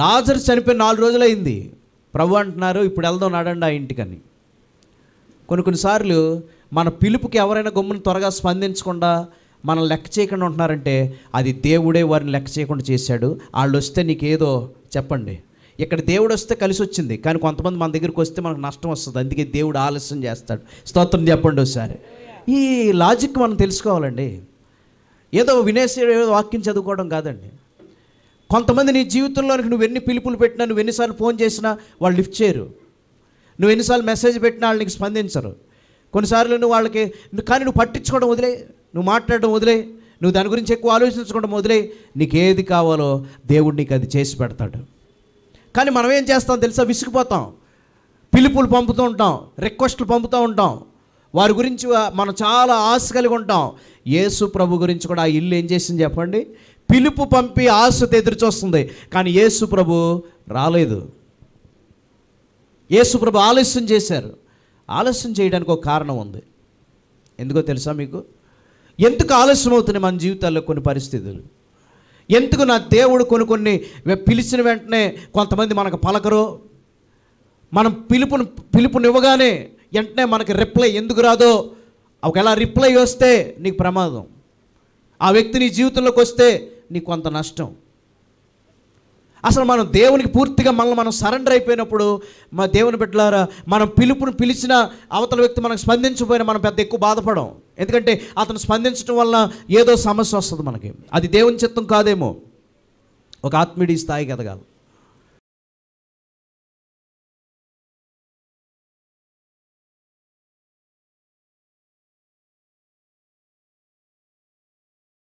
లాజర్ చనిపోయిన నాలుగు రోజులు అయింది ప్రభు అంటున్నారు ఇప్పుడు వెళ్దాం నడండి ఆ ఇంటికని కొన్ని కొన్నిసార్లు మన పిలుపుకి ఎవరైనా గమ్మును త్వరగా స్పందించకుండా మనం లెక్క చేయకుండా ఉంటున్నారంటే అది దేవుడే వారిని లెక్క చేయకుండా చేశాడు వాళ్ళు వస్తే నీకేదో చెప్పండి ఇక్కడ దేవుడు వస్తే కలిసి వచ్చింది కానీ కొంతమంది మన దగ్గరికి వస్తే మనకు నష్టం వస్తుంది అందుకే దేవుడు ఆలస్యం చేస్తాడు స్తోత్రం చెప్పండి ఒకసారి ఈ లాజిక్ మనం తెలుసుకోవాలండి ఏదో వినేసే వాక్యం చదువుకోవడం కాదండి కొంతమంది నీ జీవితంలోనికి నువ్వు ఎన్ని పిలుపులు పెట్టినా నువ్వు ఎన్నిసార్లు ఫోన్ చేసినా వాళ్ళు లిఫ్ట్ చేయరు నువ్వు ఎన్నిసార్లు మెసేజ్ పెట్టినా వాళ్ళు నీకు స్పందించరు కొన్నిసార్లు నువ్వు వాళ్ళకి కానీ నువ్వు పట్టించుకోవడం వదిలే నువ్వు మాట్లాడడం వదిలే నువ్వు దాని గురించి ఎక్కువ ఆలోచించుకోవడం వదిలే నీకు ఏది కావాలో దేవుడు నీకు అది చేసి పెడతాడు కానీ మనం ఏం చేస్తాం తెలుసా విసిగిపోతాం పిలుపులు పంపుతూ ఉంటాం రిక్వెస్ట్లు పంపుతూ ఉంటాం వారి గురించి మనం చాలా ఆశ కలిగి ఉంటాం యేసు ప్రభు గురించి కూడా ఆ ఇల్లు ఏం చేసింది చెప్పండి పిలుపు పంపి ఆశతో ఎదురుచూస్తుంది కానీ యేసు ప్రభు రాలేదు యేసు ప్రభు ఆలస్యం చేశారు ఆలస్యం చేయడానికి ఒక కారణం ఉంది ఎందుకో తెలుసా మీకు ఎందుకు ఆలస్యం అవుతున్నాయి మన జీవితాల్లో కొన్ని పరిస్థితులు ఎందుకు నా దేవుడు కొన్ని కొన్ని పిలిచిన వెంటనే కొంతమంది మనకు పలకరు మనం పిలుపును పిలుపునివ్వగానే వెంటనే మనకి రిప్లై ఎందుకు రాదో ఒకవేళ రిప్లై వస్తే నీకు ప్రమాదం ఆ వ్యక్తి నీ జీవితంలోకి వస్తే నీకు కొంత నష్టం అసలు మనం దేవునికి పూర్తిగా మనల్ని మనం సరెండర్ అయిపోయినప్పుడు మా దేవుని బిడ్డలారా మనం పిలుపును పిలిచిన అవతల వ్యక్తి మనకు స్పందించకపోయినా మనం పెద్ద ఎక్కువ బాధపడం ఎందుకంటే అతను స్పందించడం వలన ఏదో సమస్య వస్తుంది మనకి అది దేవుని చిత్తం కాదేమో ఒక ఆత్మీయుడి స్థాయికి ఎదగాలి